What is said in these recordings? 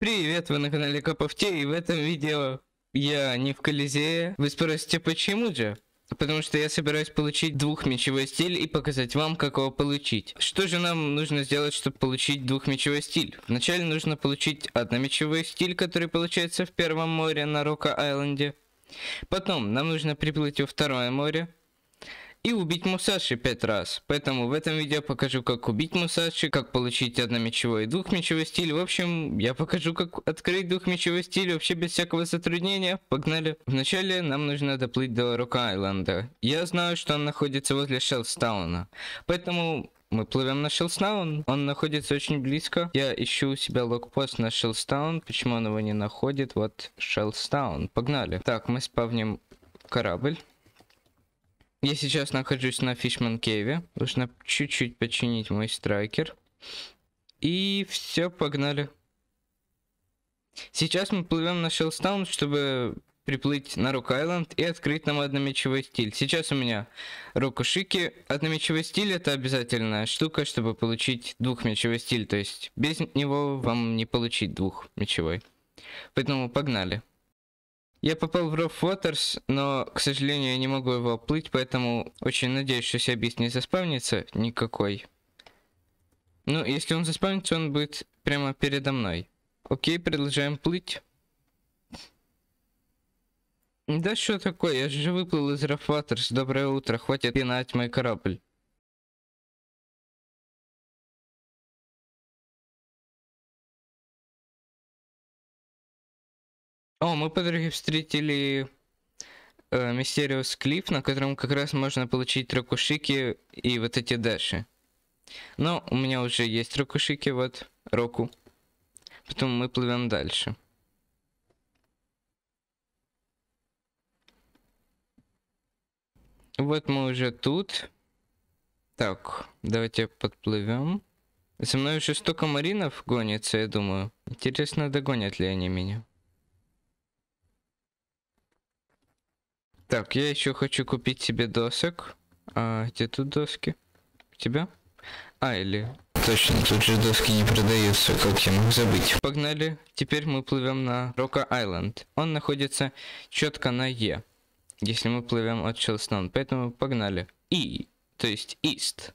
Привет, вы на канале КПФТ, и в этом видео я не в Колизее. Вы спросите, почему же? Потому что я собираюсь получить двухмечевой стиль и показать вам, как его получить. Что же нам нужно сделать, чтобы получить двухмечевой стиль? Вначале нужно получить одномечевой стиль, который получается в первом море на Рока Айленде. Потом нам нужно приплыть во второе море и убить Мусаши 5 раз. Поэтому в этом видео покажу, как убить Мусаши, как получить одномечевой и двухмечевой стиль. В общем, я покажу, как открыть двухмечевой стиль вообще без всякого затруднения. Погнали. Вначале нам нужно доплыть до Рок Айленда. Я знаю, что он находится возле Шелстауна, поэтому мы плывем на Шилстаун. Он находится очень близко. Я ищу у себя локпост на Шилстаун. Почему он его не находит? Вот Шилстаун. Погнали. Так, мы спавним корабль. Я сейчас нахожусь на Фишман Кейве. Нужно чуть-чуть починить мой страйкер. И все, погнали. Сейчас мы плывем на Шелстаун, чтобы приплыть на Рок-Айленд и открыть нам одномечевой стиль. Сейчас у меня Рокушики. Одномечевой стиль это обязательная штука, чтобы получить двухмечевой стиль. То есть без него вам не получить двухмечевой. Поэтому погнали. Я попал в Rough Waters, но, к сожалению, я не могу его оплыть, поэтому очень надеюсь, что Сиабис не заспавнится никакой. Ну, если он заспавнится, он будет прямо передо мной. Окей, продолжаем плыть. Да что такое, я же выплыл из Rough Waters. Доброе утро, хватит пинать мой корабль. О, мы по дороге встретили э, Mysterious на котором как раз можно получить ракушики и вот эти даши. Но у меня уже есть ракушики, вот, року. Потом мы плывем дальше. Вот мы уже тут. Так, давайте подплывем. За мной уже столько маринов гонится, я думаю. Интересно, догонят ли они меня. Так, я еще хочу купить себе досок. А где тут доски? У тебя? А, или... Точно, тут же доски не продаются, как я мог забыть. Погнали, теперь мы плывем на Рока Айленд. Он находится четко на Е, если мы плывем от Челстон, поэтому погнали. И, то есть Ист.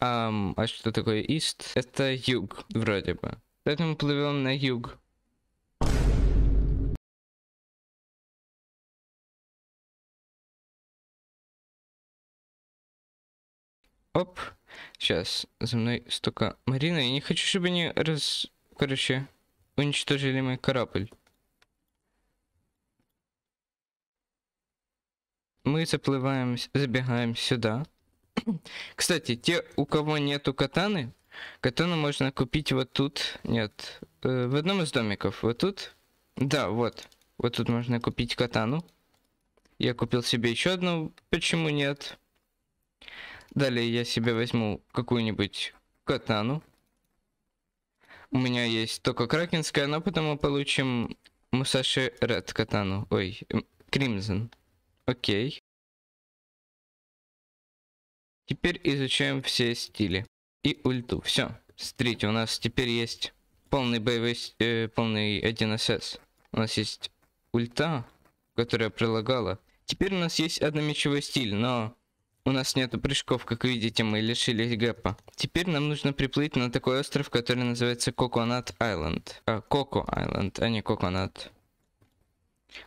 Um, а что такое Ист? Это юг, вроде бы. Поэтому плывем на юг. Оп. Сейчас. За мной столько. Марина, я не хочу, чтобы они раз... Короче, уничтожили мой корабль. Мы запливаем, забегаем сюда. Кстати, те, у кого нету катаны, катану можно купить вот тут. Нет, э, в одном из домиков. Вот тут. Да, вот. Вот тут можно купить катану. Я купил себе еще одну. Почему нет? Далее я себе возьму какую-нибудь катану. У меня есть только кракенская, но потом мы получим Мусаши Ред катану. Ой, Кримзон. Окей. Теперь изучаем все стили. И ульту. Все. Смотрите, у нас теперь есть полный боевой... Э, полный 1СС. У нас есть ульта, которая прилагала. Теперь у нас есть одномечевой стиль, но у нас нету прыжков, как видите, мы лишились гэпа. Теперь нам нужно приплыть на такой остров, который называется Coconut Айленд. А, Coco Island, а не Coconut.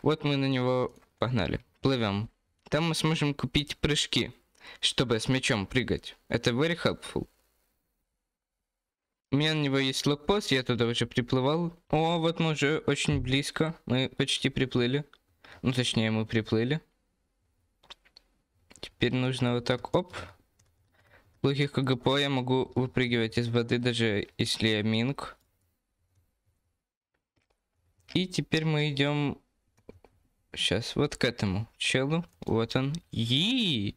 Вот мы на него погнали. Плывем. Там мы сможем купить прыжки, чтобы с мячом прыгать. Это very helpful. У меня на него есть локпост, я туда уже приплывал. О, вот мы уже очень близко, мы почти приплыли. Ну, точнее, мы приплыли. Теперь нужно вот так, оп. плохих ГПО я могу выпрыгивать из воды, даже если я минг. И теперь мы идем сейчас вот к этому челу. Вот он. И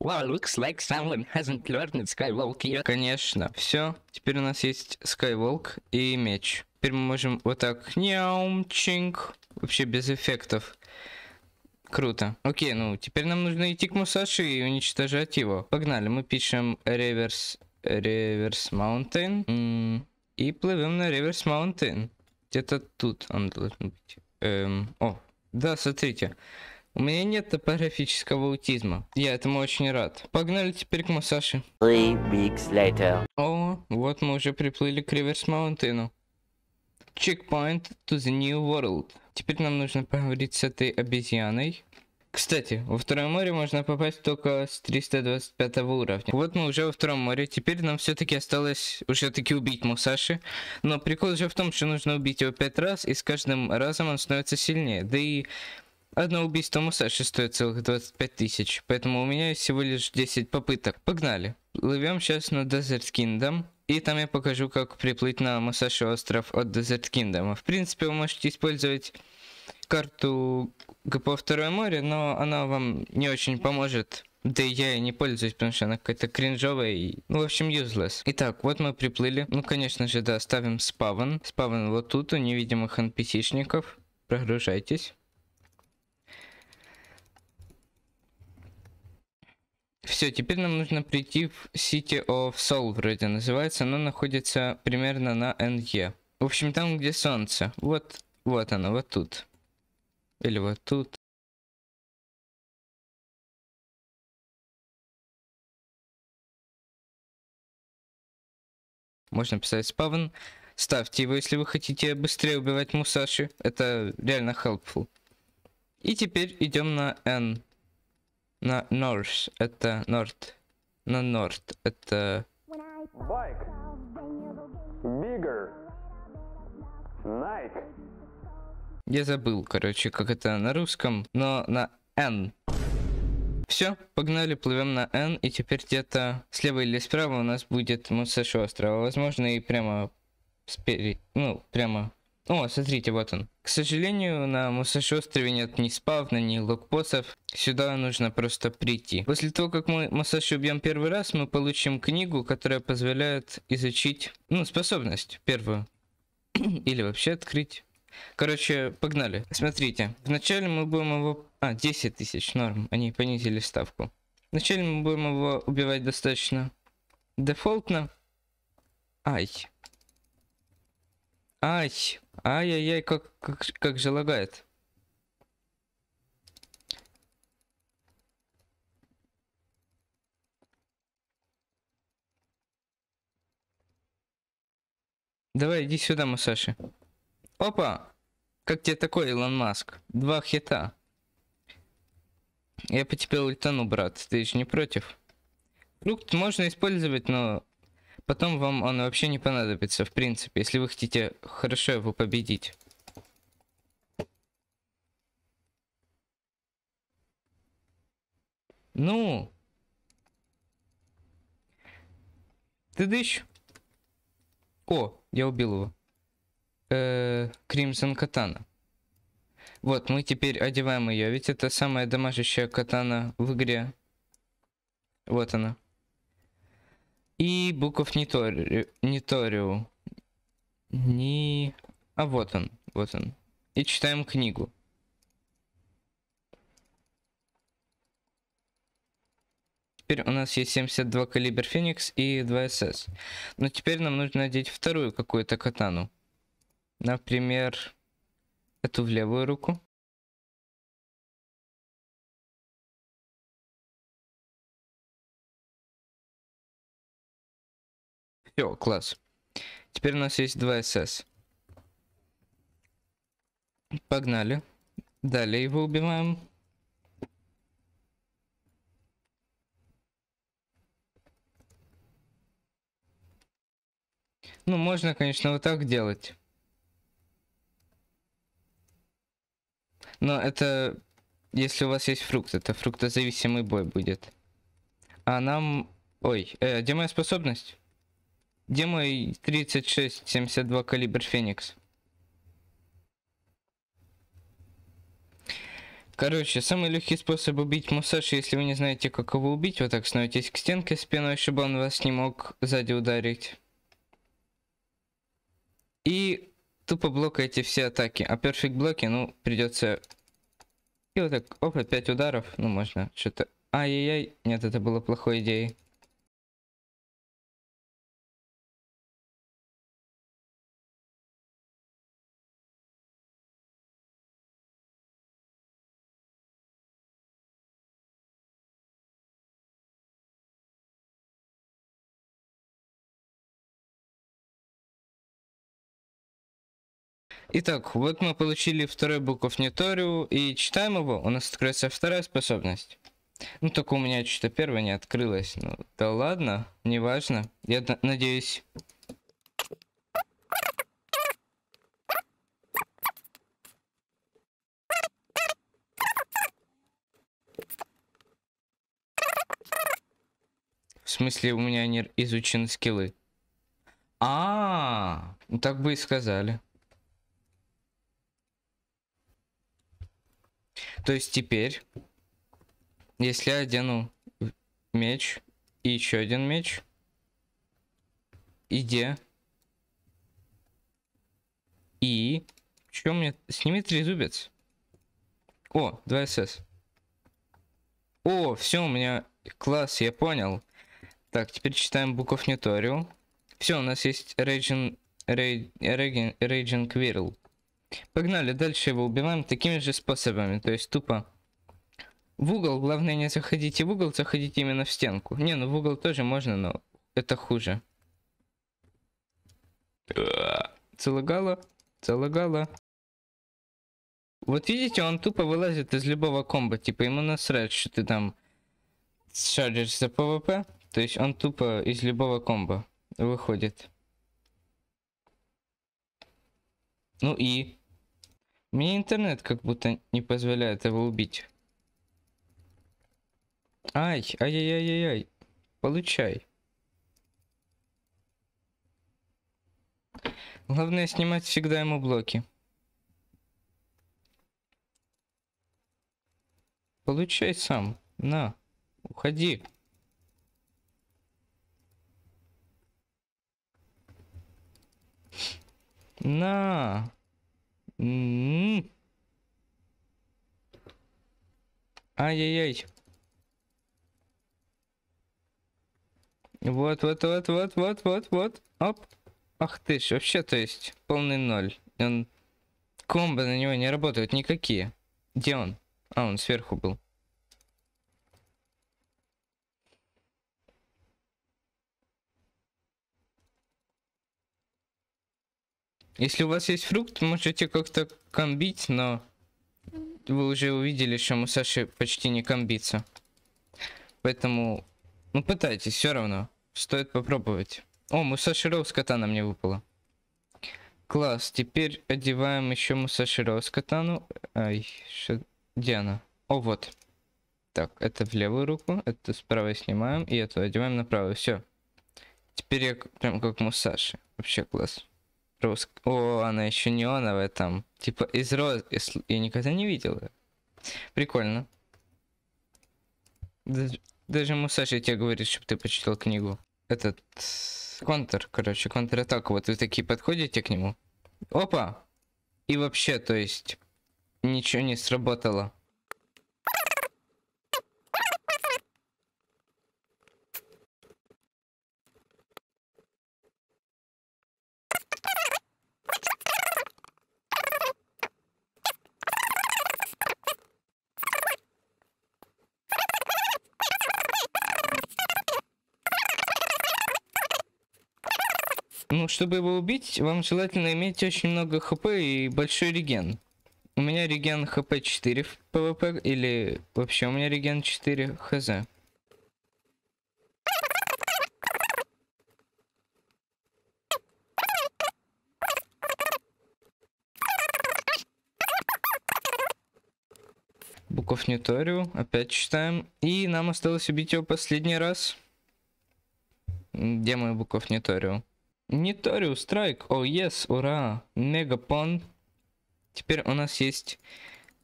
Wow, looks like someone hasn't learned Skywalk yet. Конечно. Все. Теперь у нас есть Skywalk и меч. Теперь мы можем вот так няумчинг. Вообще без эффектов. Круто. Окей, ну теперь нам нужно идти к Мусаши и уничтожать его. Погнали, мы пишем реверс... Реверс Маунтейн. И плывем на реверс Маунтейн. Где-то тут он должен быть. Эм, о, да, смотрите. У меня нет топографического аутизма. Я этому очень рад. Погнали теперь к Масаши. Three weeks later. О, вот мы уже приплыли к Риверс Маунтину. Checkpoint to the new world. Теперь нам нужно поговорить с этой обезьяной. Кстати, во второе море можно попасть только с 325 уровня. Вот мы уже во втором море. Теперь нам все-таки осталось уже таки убить Мусаши. Но прикол же в том, что нужно убить его пять раз, и с каждым разом он становится сильнее. Да и одно убийство Мусаши стоит целых 25 тысяч. Поэтому у меня всего лишь 10 попыток. Погнали. Плывем сейчас на Desert Kingdom. И там я покажу, как приплыть на Мусаши остров от Desert Kingdom. В принципе, вы можете использовать карту ГПО Второе море, но она вам не очень поможет. Да и я и не пользуюсь, потому что она какая-то кринжовая и... Ну, в общем, useless. Итак, вот мы приплыли. Ну, конечно же, да, ставим спавн. Спавн вот тут у невидимых NPC-шников. Прогружайтесь. Все, теперь нам нужно прийти в City of Soul, вроде называется. Оно находится примерно на NE. В общем, там, где солнце. Вот, вот оно, вот тут. Или вот тут. Можно писать спавн. Ставьте его, если вы хотите быстрее убивать Мусаши. Это реально helpful. И теперь идем на N. На North это North. На North это... Байк, бигер, Nike. Я забыл, короче, как это на русском, но на N. Все, погнали, плывем на N, и теперь где-то слева или справа у нас будет Мусашу острова, возможно, и прямо спереди, ну, прямо о, смотрите, вот он. К сожалению, на Мусаши-острове нет ни спавна, ни локпостов. Сюда нужно просто прийти. После того, как мы Мусаши убьем первый раз, мы получим книгу, которая позволяет изучить, ну, способность первую. Или вообще открыть. Короче, погнали. Смотрите, вначале мы будем его... А, 10 тысяч, норм. Они понизили ставку. Вначале мы будем его убивать достаточно дефолтно. Ай. Ай, ай-яй-яй, как, как, как же лагает. Давай, иди сюда, Масаши. Опа! Как тебе такой, Илон Маск? Два хита. Я по тебе ультану, брат. Ты же не против? Фрукт можно использовать, но Потом вам он вообще не понадобится, в принципе, если вы хотите хорошо его победить. Ну? Ты дыщ? О, я убил его. Э -э, Кримсон Катана. Вот, мы теперь одеваем ее, ведь это самая дамажащая катана в игре. Вот она. И буков не Ниториу. Не... А вот он, вот он. И читаем книгу. Теперь у нас есть 72 калибр Феникс и 2 СС. Но теперь нам нужно надеть вторую какую-то катану. Например, эту в левую руку. Все, класс. Теперь у нас есть 2 СС. Погнали. Далее его убиваем. Ну, можно, конечно, вот так делать. Но это... Если у вас есть фрукт, это фруктозависимый бой будет. А нам... Ой, э, где моя способность? Где мой 36-72 калибр Феникс? Короче, самый легкий способ убить Мусаши, если вы не знаете, как его убить, вот так становитесь к стенке спиной, чтобы он вас не мог сзади ударить. И тупо блокаете все атаки. А перфект блоки, ну, придется... И вот так, опа, опять ударов. Ну, можно что-то... Ай-яй-яй. Нет, это было плохой идеей. Итак, вот мы получили вторую буков Ниториу, и читаем его, у нас открывается вторая способность. Ну, только у меня что-то первое не открылось. Ну, да ладно, неважно. Я надеюсь... В смысле, у меня не изучены скиллы. А, -а, -а так бы и сказали. То есть теперь, если я одену меч и еще один меч, и где? И... что мне... Сними трезубец. О, 2 СС. О, все, у меня класс, я понял. Так, теперь читаем Book of Все, у нас есть Raging, Raging, Raging Quirrell. Погнали, дальше его убиваем такими же способами, то есть тупо. В угол, главное не заходите в угол, заходите именно в стенку. Не, ну в угол тоже можно, но это хуже. Залагало, залагало. Вот видите, он тупо вылазит из любого комбо, типа ему насрать, что ты там шаришь за ПВП. То есть он тупо из любого комбо выходит. Ну и мне интернет как будто не позволяет его убить. Ай, ай яй яй яй Получай. Главное снимать всегда ему блоки. Получай сам. На. Уходи. На. М-м-м. Ай-яй-яй. Вот, вот, вот, вот, вот, вот, вот. Оп. Ах ты ж, вообще, то есть, полный ноль. Он... Комбо на него не работают никакие. Где он? А, он сверху был. Если у вас есть фрукт, можете как-то комбить, но вы уже увидели, что Мусаши почти не комбится. Поэтому, ну пытайтесь, все равно. Стоит попробовать. О, Мусаши Роу с катана мне выпало. Класс, теперь одеваем еще Мусаши Роу с катану. Ай, что... где она? О, вот. Так, это в левую руку, это с правой снимаем, и это одеваем на правую. Все. Теперь я прям как Мусаши. Вообще класс. Рос... О, она еще неоновая там. Типа из роз... Из... Я никогда не видел ее. Прикольно. Даже, даже Мусаши тебе говорит, чтобы ты почитал книгу. Этот... Контр, короче, контратака. Вот вы такие подходите к нему. Опа! И вообще, то есть, ничего не сработало. чтобы его убить, вам желательно иметь очень много хп и большой реген. У меня реген хп 4 в пвп, или вообще у меня реген 4 хз. Буков Ниторию, опять читаем. И нам осталось убить его последний раз. Где мой Буков Ниторию? Ниториу Страйк, о, yes, ура, Мегапон. Теперь у нас есть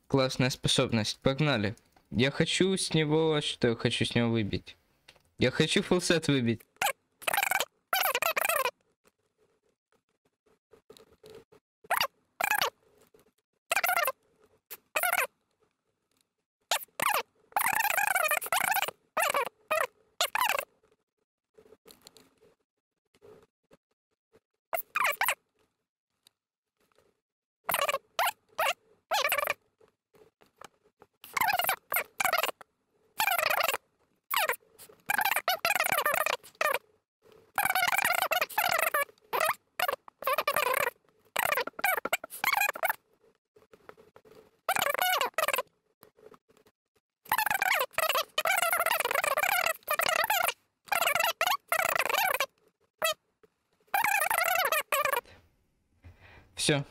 классная способность, погнали. Я хочу с него, а что я хочу с него выбить? Я хочу фулсет выбить. Все.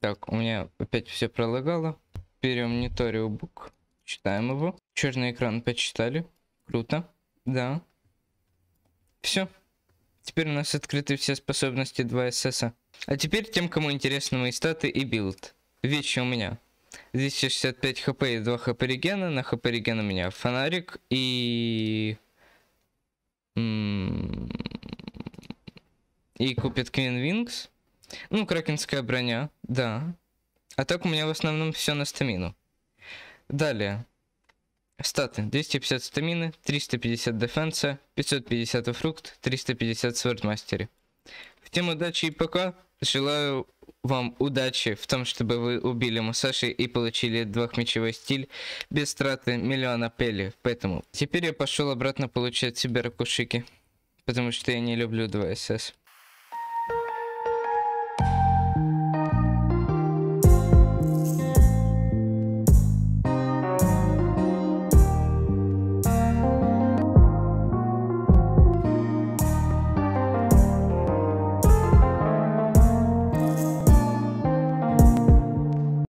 Так, у меня опять все пролагало. Берем Ниторио Бук. Читаем его. Черный экран почитали. Круто. Да. Все. Теперь у нас открыты все способности 2 СС. А теперь тем, кому интересны мои статы и билд. Вещи у меня. 265 хп и 2 хп регена. На хп регена у меня фонарик и... И купит Квин Винкс. Ну, кракенская броня, да. А так у меня в основном все на стамину. Далее. Статы. 250 стамины, 350 дефенса, 550 фрукт, 350 свардмастери. В тему удачи и пока желаю вам удачи в том, чтобы вы убили Мусаши и получили двухмечевой стиль без траты миллиона пели. Поэтому теперь я пошел обратно получать себе ракушики, потому что я не люблю 2 СС.